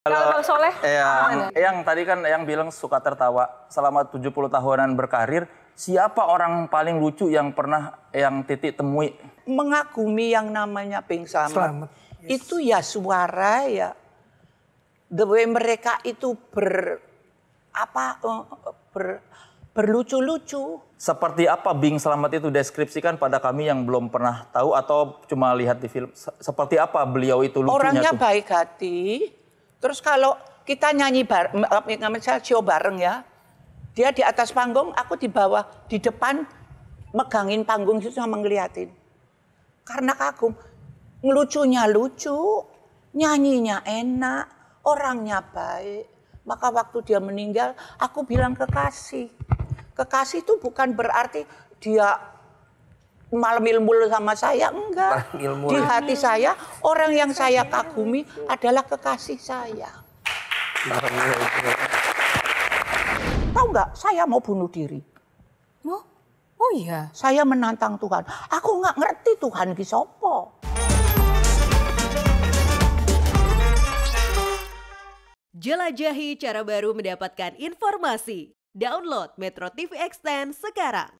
Kalau Bang Soleh? Yang, yang tadi kan yang bilang suka tertawa selama 70 tahunan berkarir, siapa orang paling lucu yang pernah yang titik temui? Mengakumi yang namanya Pink Selamat. Yes. Itu ya suara ya the way mereka itu ber apa eh, ber berlucu-lucu. Seperti apa Bing Selamat itu deskripsikan pada kami yang belum pernah tahu atau cuma lihat di film? Seperti apa beliau itu lucunya Orangnya tuh? baik hati, Terus kalau kita nyanyi bareng, misalnya show bareng ya, dia di atas panggung, aku di bawah, di depan, megangin panggung itu sama ngeliatin. Karena kagum, ngelucunya lucu, nyanyinya enak, orangnya baik. Maka waktu dia meninggal, aku bilang kekasih. Kekasih itu bukan berarti dia malam ilmu sama saya enggak. Ilmu. Di hati saya orang yang saya kagumi adalah kekasih saya. Tahu nggak? Saya mau bunuh diri. Oh, oh iya. Saya menantang Tuhan. Aku nggak ngerti Tuhan kisopo. sopo. Jelajahi cara baru mendapatkan informasi. Download Metro TV Extend sekarang.